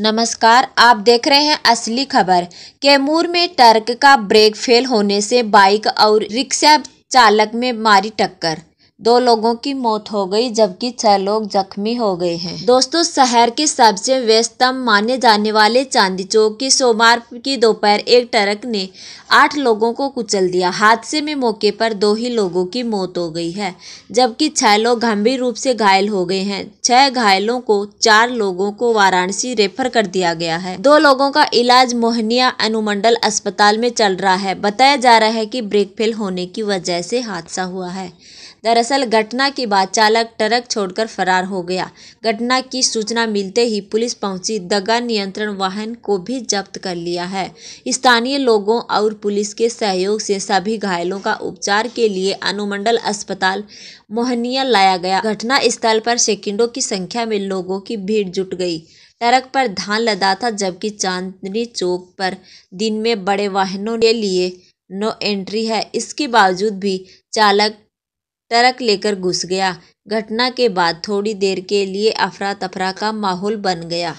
नमस्कार आप देख रहे हैं असली खबर कैमूर में ट्रक का ब्रेक फेल होने से बाइक और रिक्शा चालक में मारी टक्कर दो लोगों की मौत हो गई जबकि छह लोग जख्मी हो गए हैं दोस्तों शहर के सबसे व्यस्तम माने जाने वाले चांदी चौक की सोमवार की दोपहर एक ट्रक ने आठ लोगों को कुचल दिया हादसे में मौके पर दो ही लोगों की मौत हो गई है जबकि छह लोग गंभीर रूप से घायल हो गए हैं छह घायलों को चार लोगों को वाराणसी रेफर कर दिया गया है दो लोगों का इलाज मोहनिया अनुमंडल अस्पताल में चल रहा है बताया जा रहा है की ब्रेक फेल होने की वजह से हादसा हुआ है दरअसल दरअसल घटना के बाद चालक ट्रक छोड़कर फरार हो गया घटना की सूचना मिलते ही पुलिस पहुंची दगा नियंत्रण वाहन को भी जब्त कर लिया है स्थानीय लोगों और पुलिस के सहयोग से सभी घायलों का उपचार के लिए अनुमंडल अस्पताल मोहनिया लाया गया घटना स्थल पर सेकेंडों की संख्या में लोगों की भीड़ जुट गई ट्रक पर धान लदा था जबकि चांदनी चौक पर दिन में बड़े वाहनों के लिए नो एंट्री है इसके बावजूद भी चालक ट्रक लेकर घुस गया घटना के बाद थोड़ी देर के लिए अफरा तफरा का माहौल बन गया